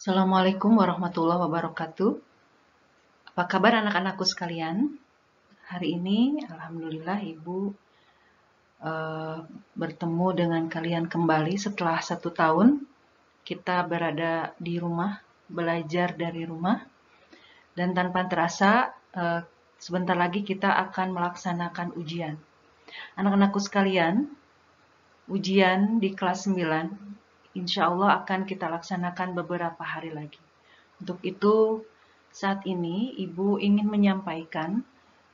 Assalamualaikum warahmatullahi wabarakatuh. Apa kabar anak-anakku sekalian? Hari ini, alhamdulillah, Ibu uh, bertemu dengan kalian kembali setelah satu tahun kita berada di rumah, belajar dari rumah, dan tanpa terasa, uh, sebentar lagi kita akan melaksanakan ujian. Anak-anakku sekalian, ujian di kelas 9 insya Allah akan kita laksanakan beberapa hari lagi. Untuk itu, saat ini Ibu ingin menyampaikan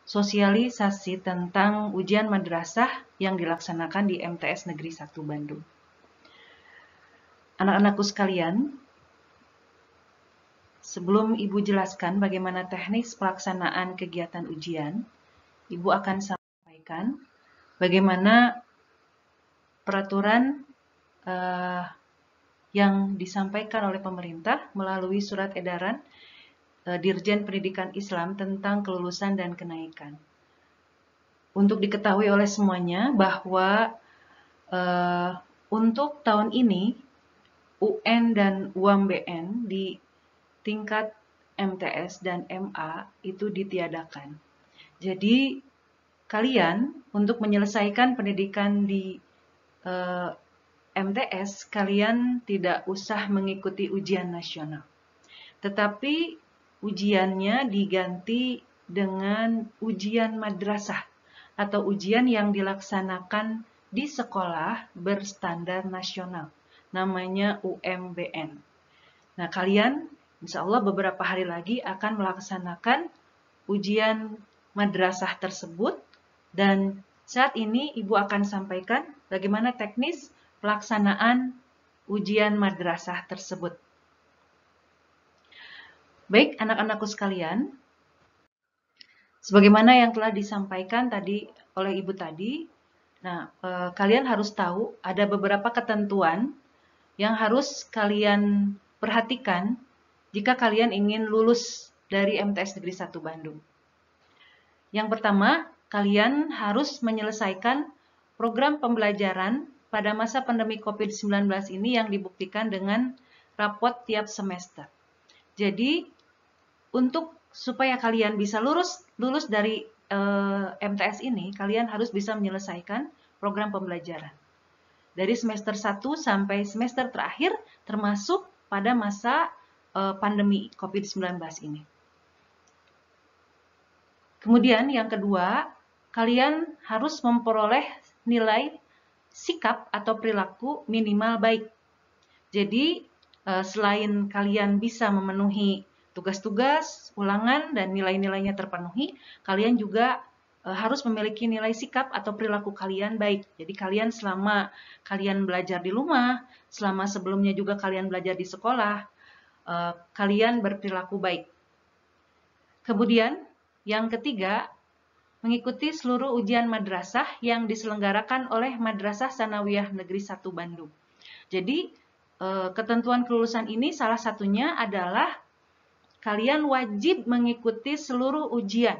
sosialisasi tentang ujian madrasah yang dilaksanakan di MTS Negeri 1 Bandung. Anak-anakku sekalian, sebelum Ibu jelaskan bagaimana teknis pelaksanaan kegiatan ujian, Ibu akan sampaikan bagaimana peraturan uh, yang disampaikan oleh pemerintah melalui surat edaran e, Dirjen Pendidikan Islam tentang kelulusan dan kenaikan. Untuk diketahui oleh semuanya bahwa uh, untuk tahun ini UN dan UMBN di tingkat MTS dan MA itu ditiadakan. Jadi kalian untuk menyelesaikan pendidikan di uh, MTS, kalian tidak usah mengikuti ujian nasional. Tetapi ujiannya diganti dengan ujian madrasah atau ujian yang dilaksanakan di sekolah berstandar nasional. Namanya UMBN. Nah, kalian insya Allah beberapa hari lagi akan melaksanakan ujian madrasah tersebut dan saat ini Ibu akan sampaikan bagaimana teknis pelaksanaan ujian madrasah tersebut. Baik, anak-anakku sekalian, sebagaimana yang telah disampaikan tadi oleh ibu tadi, nah eh, kalian harus tahu ada beberapa ketentuan yang harus kalian perhatikan jika kalian ingin lulus dari MTS Negeri 1 Bandung. Yang pertama, kalian harus menyelesaikan program pembelajaran pada masa pandemi COVID-19 ini yang dibuktikan dengan rapot tiap semester. Jadi untuk supaya kalian bisa lulus lulus dari e, eh, MTS ini, kalian harus bisa menyelesaikan program pembelajaran. Dari semester 1 sampai semester terakhir termasuk pada masa e, pandemi COVID-19 ini. Kemudian yang kedua, kalian harus memperoleh nilai sikap atau perilaku minimal baik. Jadi, eh, selain kalian bisa memenuhi tugas-tugas, ulangan, dan nilai-nilainya terpenuhi, kalian juga eh, harus memiliki nilai sikap atau perilaku kalian baik. Jadi kalian selama kalian belajar di rumah, selama sebelumnya juga kalian belajar di sekolah, eh, kalian berperilaku baik. Kemudian yang ketiga, mengikuti seluruh ujian madrasah yang diselenggarakan oleh Madrasah Sanawiyah Negeri 1 Bandung. Jadi, eh, ketentuan kelulusan ini salah satunya adalah kalian wajib mengikuti seluruh ujian,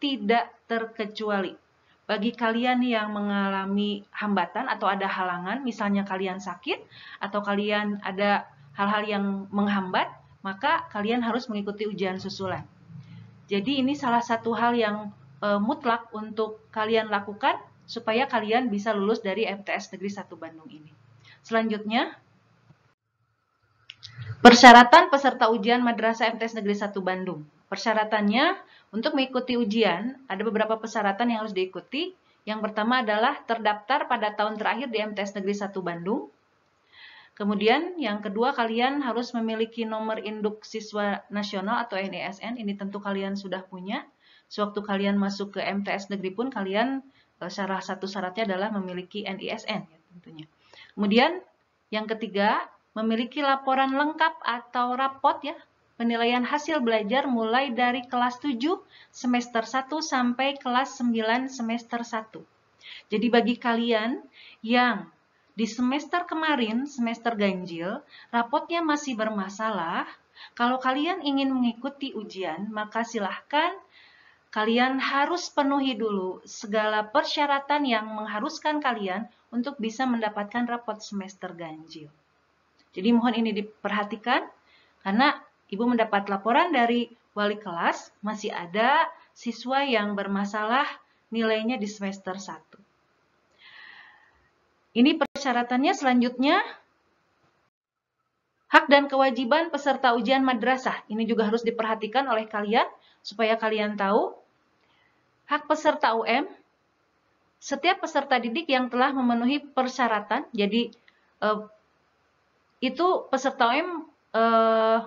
tidak terkecuali. Bagi kalian yang mengalami hambatan atau ada halangan, misalnya kalian sakit atau kalian ada hal-hal yang menghambat, maka kalian harus mengikuti ujian susulan. Jadi ini salah satu hal yang e, mutlak untuk kalian lakukan supaya kalian bisa lulus dari MTS Negeri 1 Bandung ini. Selanjutnya, persyaratan peserta ujian Madrasah MTS Negeri 1 Bandung. Persyaratannya, untuk mengikuti ujian, ada beberapa persyaratan yang harus diikuti. Yang pertama adalah terdaftar pada tahun terakhir di MTS Negeri 1 Bandung. Kemudian yang kedua kalian harus memiliki nomor induk siswa nasional atau NISN, e ini tentu kalian sudah punya. Sewaktu kalian masuk ke MTS negeri pun kalian e, salah satu syaratnya adalah memiliki NISN ya, tentunya. Kemudian yang ketiga, memiliki laporan lengkap atau rapot ya penilaian hasil belajar mulai dari kelas 7 semester 1 sampai kelas 9 semester 1. Jadi bagi kalian yang di semester kemarin, semester ganjil, rapotnya masih bermasalah, kalau kalian ingin mengikuti ujian, maka silahkan kalian harus penuhi dulu segala persyaratan yang mengharuskan kalian untuk bisa mendapatkan rapot semester ganjil. Jadi mohon ini diperhatikan karena Ibu mendapat laporan dari wali kelas masih ada siswa yang bermasalah nilainya di semester 1. Ini persyaratannya selanjutnya Hak dan kewajiban peserta ujian madrasah ini juga harus diperhatikan oleh kalian supaya kalian tahu Hak peserta UM, setiap peserta didik yang telah memenuhi persyaratan, jadi eh, itu peserta UM eh,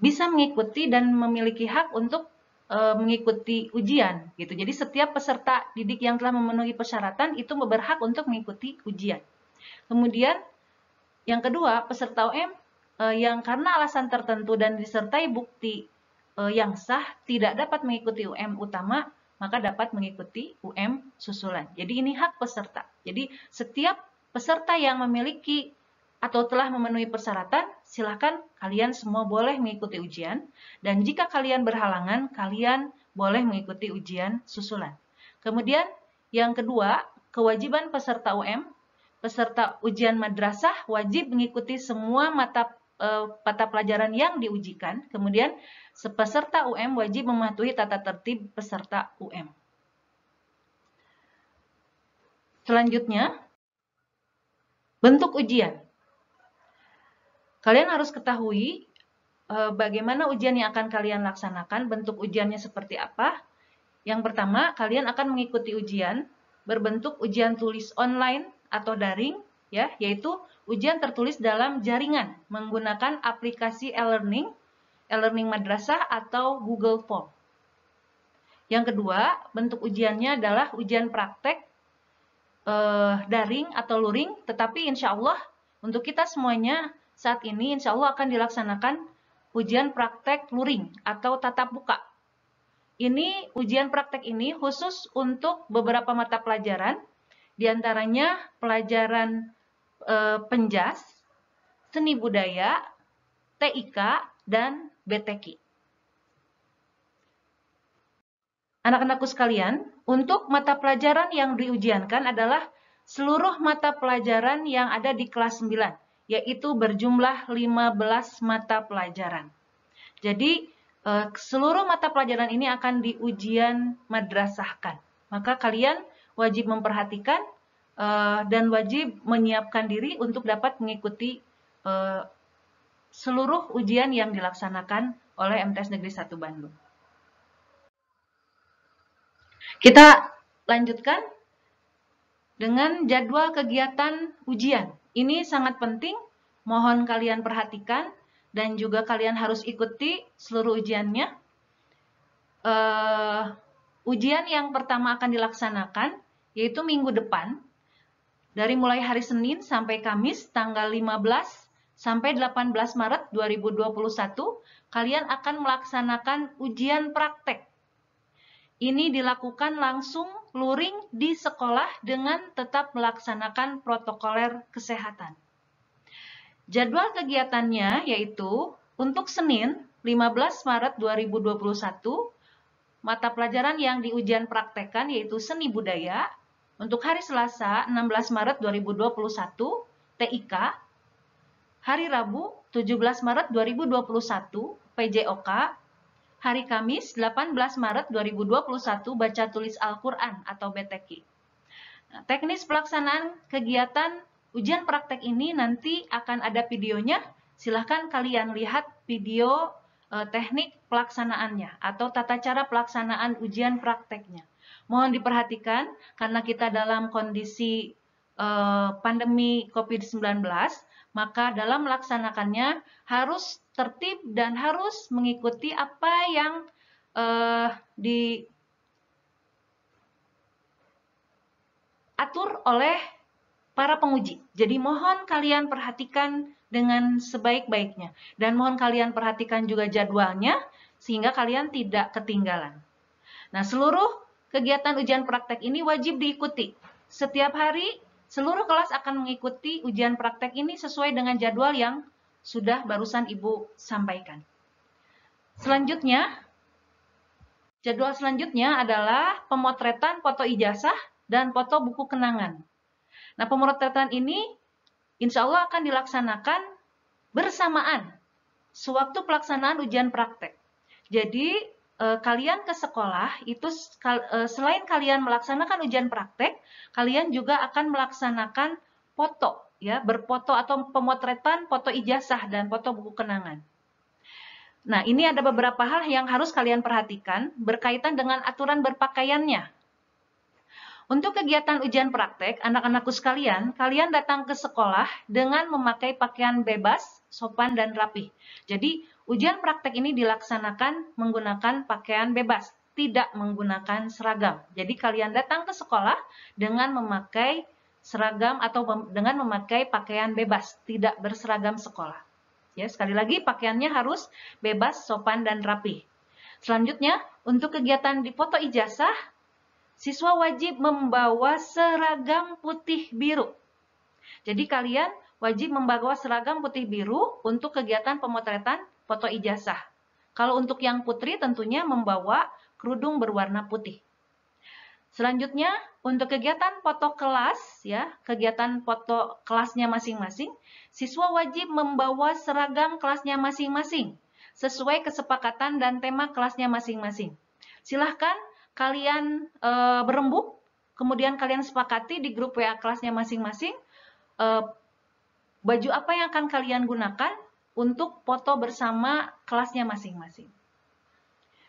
bisa mengikuti dan memiliki hak untuk eh, mengikuti ujian. gitu. Jadi setiap peserta didik yang telah memenuhi persyaratan itu berhak untuk mengikuti ujian. Kemudian yang kedua, peserta UM yang karena alasan tertentu dan disertai bukti Eh, yang sah tidak dapat mengikuti UM utama, maka dapat mengikuti UM susulan. Jadi ini hak peserta. Jadi setiap peserta yang memiliki atau telah memenuhi persyaratan, silakan kalian semua boleh mengikuti ujian. Dan jika kalian berhalangan, kalian boleh mengikuti ujian susulan. Kemudian yang kedua, kewajiban peserta UM. Peserta ujian madrasah wajib mengikuti semua mata mata eh, pelajaran yang diujikan. Kemudian sepeserta UM wajib mematuhi tata tertib peserta UM. Selanjutnya, bentuk ujian. Kalian harus ketahui eh, bagaimana ujian yang akan kalian laksanakan, bentuk ujiannya seperti apa. Yang pertama, kalian akan mengikuti ujian berbentuk ujian tulis online atau daring ya, yaitu ujian tertulis dalam jaringan menggunakan aplikasi e-learning, e-learning madrasah atau Google Form. Yang kedua, bentuk ujiannya adalah ujian praktek eh, daring atau luring, tetapi insya Allah untuk kita semuanya saat ini insya Allah akan dilaksanakan ujian praktek luring atau tatap muka. Ini ujian praktek ini khusus untuk beberapa mata pelajaran, diantaranya pelajaran Eh, penjas, seni budaya, TIK, dan BTK. Anak-anakku sekalian, untuk mata pelajaran yang diujiankan adalah seluruh mata pelajaran yang ada di kelas 9, yaitu berjumlah 15 mata pelajaran. Jadi, eh, seluruh mata pelajaran ini akan diujian madrasahkan. Maka kalian wajib memperhatikan uh, dan wajib menyiapkan diri untuk dapat mengikuti uh, seluruh ujian yang dilaksanakan oleh MTS Negeri 1 Bandung. Kita lanjutkan dengan jadwal kegiatan ujian. Ini sangat penting, mohon kalian perhatikan dan juga kalian harus ikuti seluruh ujiannya. Uh, ujian yang pertama akan dilaksanakan yaitu minggu depan dari mulai hari Senin sampai Kamis tanggal 15 sampai 18 Maret 2021, kalian akan melaksanakan ujian praktek. Ini dilakukan langsung luring di sekolah dengan tetap melaksanakan protokoler kesehatan. Jadwal kegiatannya yaitu untuk Senin 15 Maret 2021, mata pelajaran yang diujian praktekan yaitu seni budaya, untuk hari Selasa 16 Maret 2021 TIK, hari Rabu 17 Maret 2021 PJOK, hari Kamis 18 Maret 2021 Baca Tulis Al-Quran atau BTK. Nah, teknis pelaksanaan kegiatan ujian praktek ini nanti akan ada videonya, silahkan kalian lihat video eh, teknik pelaksanaannya atau tata cara pelaksanaan ujian prakteknya. Mohon diperhatikan karena kita dalam kondisi eh, pandemi COVID-19, maka dalam melaksanakannya harus tertib dan harus mengikuti apa yang eh, diatur oleh para penguji. Jadi mohon kalian perhatikan dengan sebaik-baiknya dan mohon kalian perhatikan juga jadwalnya sehingga kalian tidak ketinggalan. Nah, seluruh Kegiatan ujian praktek ini wajib diikuti. Setiap hari, seluruh kelas akan mengikuti ujian praktek ini sesuai dengan jadwal yang sudah barusan Ibu sampaikan. Selanjutnya, jadwal selanjutnya adalah pemotretan foto ijazah dan foto buku kenangan. Nah, pemotretan ini insya Allah akan dilaksanakan bersamaan sewaktu pelaksanaan ujian praktek. Jadi, Eh, kalian ke sekolah itu eh, selain kalian melaksanakan ujian praktek, kalian juga akan melaksanakan foto ya, berfoto atau pemotretan, foto ijazah dan foto buku kenangan. Nah, ini ada beberapa hal yang harus kalian perhatikan berkaitan dengan aturan berpakaiannya. Untuk kegiatan ujian praktek, anak-anakku sekalian, kalian datang ke sekolah dengan memakai pakaian bebas sopan dan rapih. Jadi, ujian praktek ini dilaksanakan menggunakan pakaian bebas, tidak menggunakan seragam. Jadi, kalian datang ke sekolah dengan memakai seragam atau dengan memakai pakaian bebas, tidak berseragam sekolah. Ya, sekali lagi pakaiannya harus bebas, sopan dan rapih. Selanjutnya, untuk kegiatan di foto ijazah, siswa wajib membawa seragam putih biru. Jadi kalian wajib membawa seragam putih biru untuk kegiatan pemotretan foto ijazah. Kalau untuk yang putri tentunya membawa kerudung berwarna putih. Selanjutnya, untuk kegiatan foto kelas, ya, kegiatan foto kelasnya masing-masing, siswa wajib membawa seragam kelasnya masing-masing sesuai kesepakatan dan tema kelasnya masing-masing. Silahkan kalian e, berembuk, kemudian kalian sepakati di grup WA kelasnya masing-masing e, baju apa yang akan kalian gunakan untuk foto bersama kelasnya masing-masing.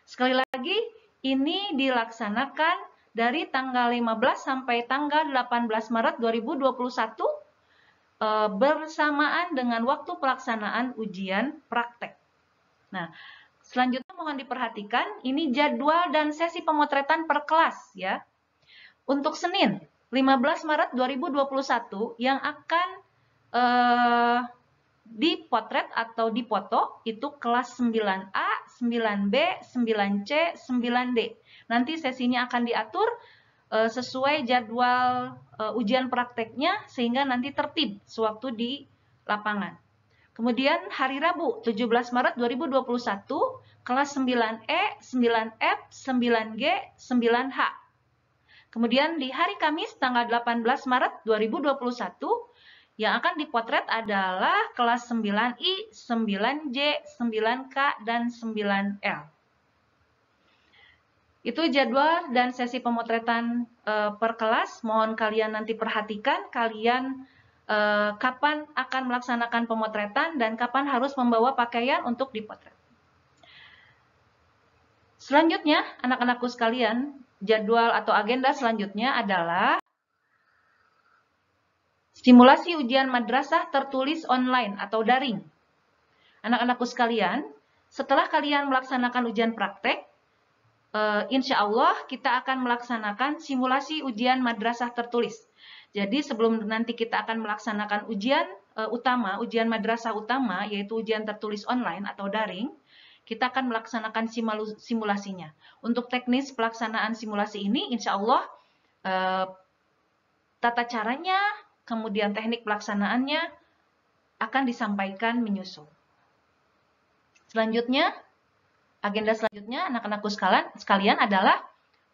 Sekali lagi, ini dilaksanakan dari tanggal 15 sampai tanggal 18 Maret 2021 e, bersamaan dengan waktu pelaksanaan ujian praktek. Nah, selanjutnya mohon diperhatikan, ini jadwal dan sesi pemotretan per kelas ya. Untuk Senin, 15 Maret 2021 yang akan eh, di potret atau di foto itu kelas 9A, 9B, 9C, 9D. Nanti sesinya akan diatur eh, sesuai jadwal eh, ujian prakteknya sehingga nanti tertib sewaktu di lapangan. Kemudian hari Rabu 17 Maret 2021 kelas 9E, 9F, 9G, 9H. Kemudian di hari Kamis tanggal 18 Maret 2021 yang akan dipotret adalah kelas 9I, 9J, 9K, dan 9L. Itu jadwal dan sesi pemotretan eh, per kelas. Mohon kalian nanti perhatikan kalian eh, kapan akan melaksanakan pemotretan dan kapan harus membawa pakaian untuk dipotret. Selanjutnya, anak-anakku sekalian, jadwal atau agenda selanjutnya adalah Simulasi ujian madrasah tertulis online atau daring. Anak-anakku sekalian, setelah kalian melaksanakan ujian praktek, eh, insya Allah kita akan melaksanakan simulasi ujian madrasah tertulis. Jadi sebelum nanti kita akan melaksanakan ujian eh, utama, ujian madrasah utama, yaitu ujian tertulis online atau daring, kita akan melaksanakan simulasinya. Untuk teknis pelaksanaan simulasi ini, insya Allah, eh, tata caranya, kemudian hmm. teknik pelaksanaannya akan disampaikan menyusul. Selanjutnya, agenda selanjutnya anak-anakku sekalian, adalah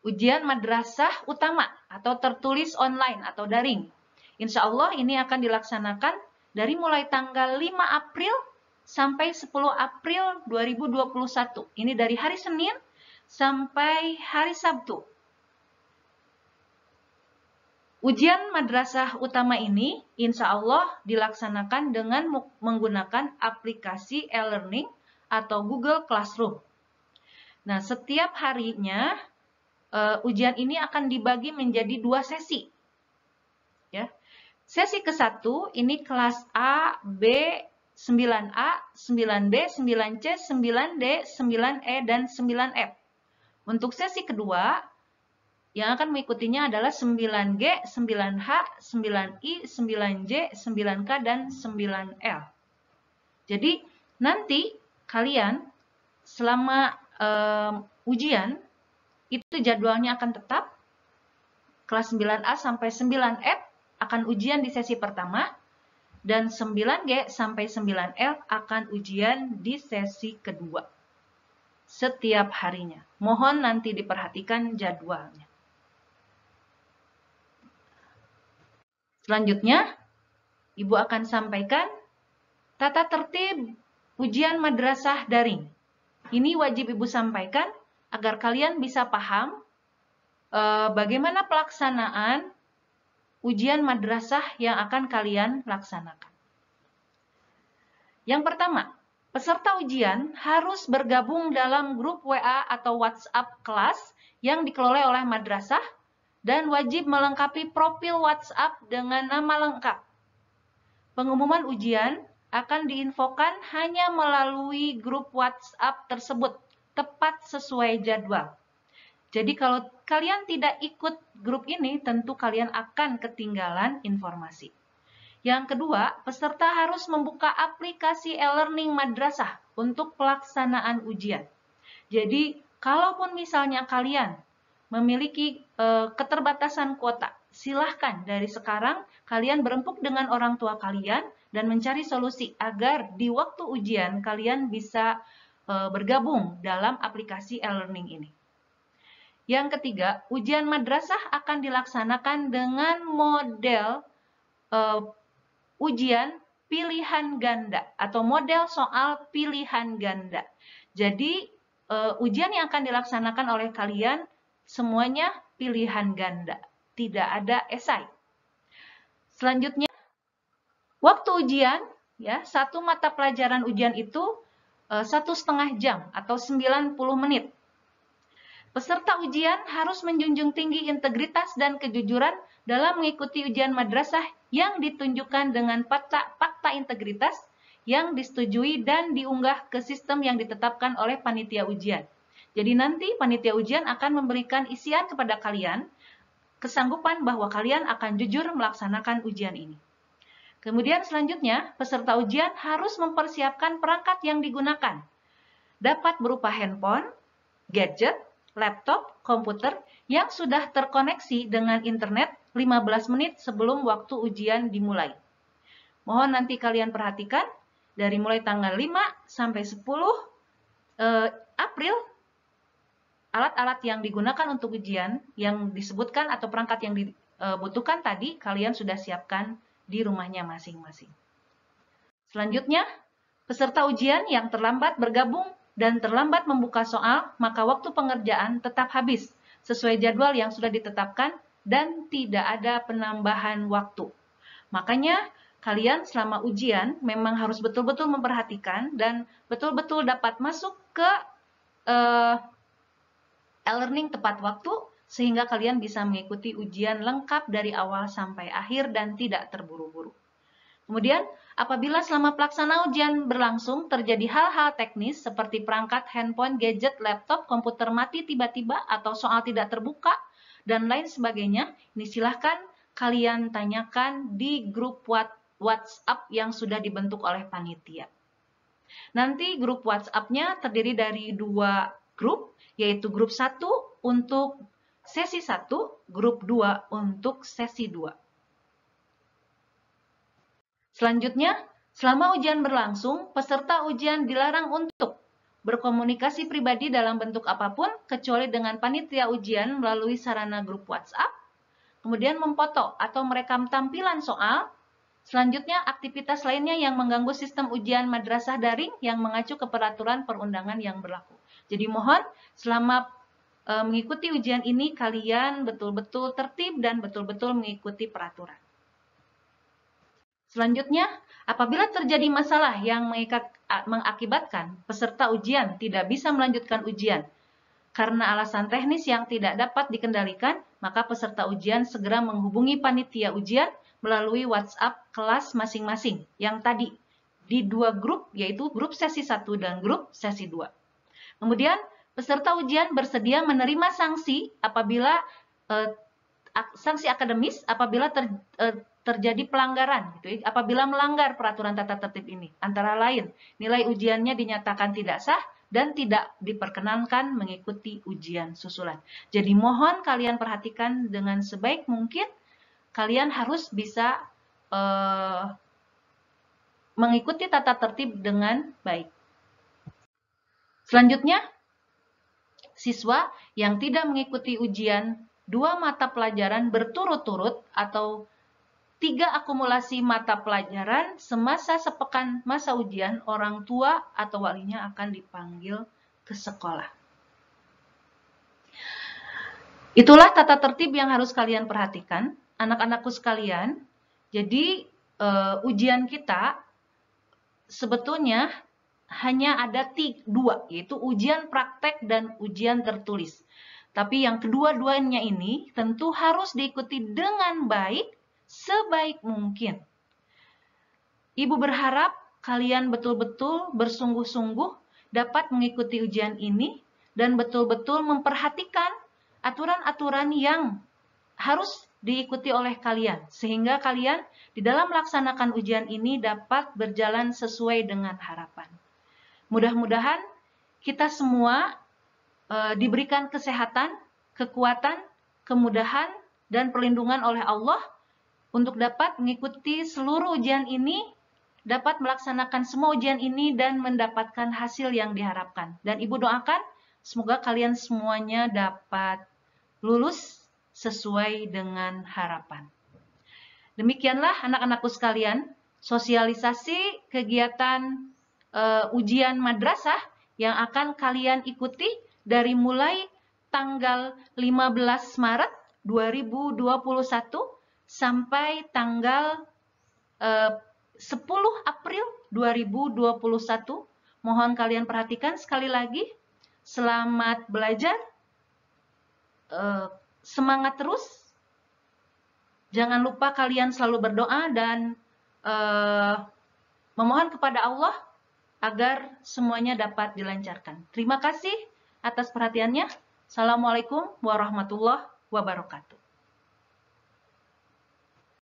ujian madrasah utama atau tertulis online atau daring. Insya Allah ini akan dilaksanakan dari mulai tanggal 5 April sampai 10 April 2021. Ini dari hari Senin sampai hari Sabtu. Ujian madrasah utama ini insya Allah dilaksanakan dengan menggunakan aplikasi e-learning atau Google Classroom. Nah, setiap harinya uh, ujian ini akan dibagi menjadi dua sesi. Ya. Sesi ke-1 ini kelas A, B, 9A, 9B, 9C, 9D, 9E, dan 9F. Untuk sesi kedua, yang akan mengikutinya adalah 9G, 9H, 9I, 9J, 9K, dan 9L. Jadi nanti kalian selama um, ujian itu jadwalnya akan tetap kelas 9A sampai 9F akan ujian di sesi pertama dan 9G sampai 9F akan ujian di sesi kedua setiap harinya. Mohon nanti diperhatikan jadwalnya. Selanjutnya, Ibu akan sampaikan tata tertib ujian madrasah daring. Ini wajib Ibu sampaikan agar kalian bisa paham eh, bagaimana pelaksanaan ujian madrasah yang akan kalian laksanakan. Yang pertama, peserta ujian harus bergabung dalam grup WA atau WhatsApp kelas yang dikelola oleh madrasah dan wajib melengkapi profil WhatsApp dengan nama lengkap. Pengumuman ujian akan diinfokan hanya melalui grup WhatsApp tersebut, tepat sesuai jadwal. Jadi kalau kalian tidak ikut grup ini, tentu kalian akan ketinggalan informasi. Yang kedua, peserta harus membuka aplikasi e-learning madrasah untuk pelaksanaan ujian. Jadi, kalaupun misalnya kalian memiliki Eh, keterbatasan kuota. Silahkan dari sekarang kalian berempuk dengan orang tua kalian dan mencari solusi agar di waktu ujian kalian bisa eh, bergabung dalam aplikasi e-learning ini. Yang ketiga, ujian madrasah akan dilaksanakan dengan model uh, ujian pilihan ganda atau model soal pilihan ganda. Jadi, uh, ujian yang akan dilaksanakan oleh kalian semuanya pilihan ganda, tidak ada esai. Selanjutnya, waktu ujian, ya satu mata pelajaran ujian itu eh, satu setengah jam atau 90 menit. Peserta ujian harus menjunjung tinggi integritas dan kejujuran dalam mengikuti ujian madrasah yang ditunjukkan dengan fakta, fakta integritas yang disetujui dan diunggah ke sistem yang ditetapkan oleh panitia ujian. Jadi nanti panitia ujian akan memberikan isian kepada kalian kesanggupan bahwa kalian akan jujur melaksanakan ujian ini. Kemudian selanjutnya, peserta ujian harus mempersiapkan perangkat yang digunakan. Dapat berupa handphone, gadget, laptop, komputer yang sudah terkoneksi dengan internet 15 menit sebelum waktu ujian dimulai. Mohon nanti kalian perhatikan dari mulai tanggal 5 sampai 10 eh, April alat-alat yang digunakan untuk ujian yang disebutkan atau perangkat yang dibutuhkan tadi kalian sudah siapkan di rumahnya masing-masing. Selanjutnya, peserta ujian yang terlambat bergabung dan terlambat membuka soal, maka waktu pengerjaan tetap habis sesuai jadwal yang sudah ditetapkan dan tidak ada penambahan waktu. Makanya, kalian selama ujian memang harus betul-betul memperhatikan dan betul-betul dapat masuk ke eh, e-learning tepat waktu, sehingga kalian bisa mengikuti ujian lengkap dari awal sampai akhir dan tidak terburu-buru. Kemudian, apabila selama pelaksana ujian berlangsung terjadi hal-hal teknis seperti perangkat, handphone, gadget, laptop, komputer mati tiba-tiba atau soal tidak terbuka, dan lain sebagainya, ini silahkan kalian tanyakan di grup WhatsApp yang sudah dibentuk oleh panitia. Nanti grup WhatsApp-nya terdiri dari dua grup, yaitu grup 1 untuk sesi 1, grup 2 untuk sesi 2. Selanjutnya, selama ujian berlangsung, peserta ujian dilarang untuk berkomunikasi pribadi dalam bentuk apapun kecuali dengan panitia ujian melalui sarana grup WhatsApp, kemudian memfoto atau merekam tampilan soal, selanjutnya aktivitas lainnya yang mengganggu sistem ujian madrasah daring yang mengacu ke peraturan perundangan yang berlaku. Jadi mohon selama e, mengikuti ujian ini kalian betul-betul tertib dan betul-betul mengikuti peraturan. Selanjutnya, apabila terjadi masalah yang mengakibatkan peserta ujian tidak bisa melanjutkan ujian karena alasan teknis yang tidak dapat dikendalikan, maka peserta ujian segera menghubungi panitia ujian melalui WhatsApp kelas masing-masing yang tadi di dua grup, yaitu grup sesi 1 dan grup sesi 2. Kemudian peserta ujian bersedia menerima sanksi apabila eh, sanksi akademis apabila ter, eh, terjadi pelanggaran gitu ya. apabila melanggar peraturan tata tertib ini. Antara lain, nilai ujiannya dinyatakan tidak sah dan tidak diperkenankan mengikuti ujian susulan. Jadi mohon kalian perhatikan dengan sebaik mungkin kalian harus bisa eh, mengikuti tata tertib dengan baik. Selanjutnya, siswa yang tidak mengikuti ujian dua mata pelajaran berturut-turut atau tiga akumulasi mata pelajaran semasa sepekan masa ujian orang tua atau walinya akan dipanggil ke sekolah. Itulah tata tertib yang harus kalian perhatikan, anak-anakku sekalian. Jadi, e, ujian kita sebetulnya hanya ada dua, yaitu ujian praktek dan ujian tertulis. Tapi yang kedua-duanya ini tentu harus diikuti dengan baik, sebaik mungkin. Ibu berharap kalian betul-betul bersungguh-sungguh dapat mengikuti ujian ini dan betul-betul memperhatikan aturan-aturan yang harus diikuti oleh kalian. Sehingga kalian di dalam melaksanakan ujian ini dapat berjalan sesuai dengan harapan. Mudah-mudahan kita semua e, diberikan kesehatan, kekuatan, kemudahan, dan perlindungan oleh Allah untuk dapat mengikuti seluruh ujian ini, dapat melaksanakan semua ujian ini, dan mendapatkan hasil yang diharapkan. Dan Ibu doakan, semoga kalian semuanya dapat lulus sesuai dengan harapan. Demikianlah anak-anakku sekalian, sosialisasi kegiatan uh, ujian madrasah yang akan kalian ikuti dari mulai tanggal 15 Maret 2021 sampai tanggal eh, uh, 10 April 2021. Mohon kalian perhatikan sekali lagi. Selamat belajar. Eh, semangat terus. Jangan lupa kalian selalu berdoa dan memohon kepada Allah agar semuanya dapat dilancarkan. Terima kasih atas perhatiannya. Assalamualaikum warahmatullahi wabarakatuh.